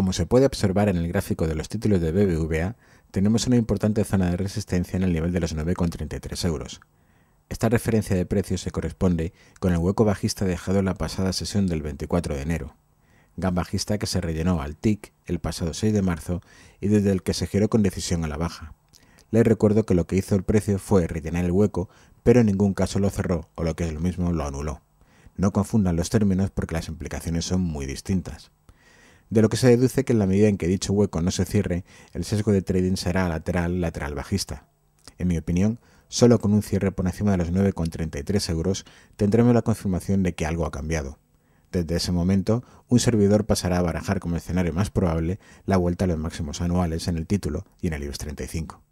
Como se puede observar en el gráfico de los títulos de BBVA, tenemos una importante zona de resistencia en el nivel de los 9,33 euros. Esta referencia de precio se corresponde con el hueco bajista dejado en la pasada sesión del 24 de enero, GAN bajista que se rellenó al TIC el pasado 6 de marzo y desde el que se giró con decisión a la baja. Les recuerdo que lo que hizo el precio fue rellenar el hueco, pero en ningún caso lo cerró o lo que es lo mismo lo anuló. No confundan los términos porque las implicaciones son muy distintas de lo que se deduce que en la medida en que dicho hueco no se cierre, el sesgo de trading será lateral, lateral bajista. En mi opinión, solo con un cierre por encima de los 9,33 euros tendremos la confirmación de que algo ha cambiado. Desde ese momento, un servidor pasará a barajar como escenario más probable la vuelta a los máximos anuales en el título y en el IBEX 35.